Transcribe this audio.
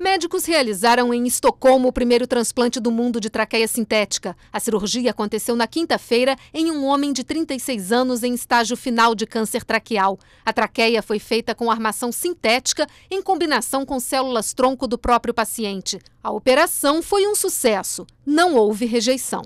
Médicos realizaram em Estocolmo o primeiro transplante do mundo de traqueia sintética. A cirurgia aconteceu na quinta-feira em um homem de 36 anos em estágio final de câncer traqueal. A traqueia foi feita com armação sintética em combinação com células tronco do próprio paciente. A operação foi um sucesso, não houve rejeição.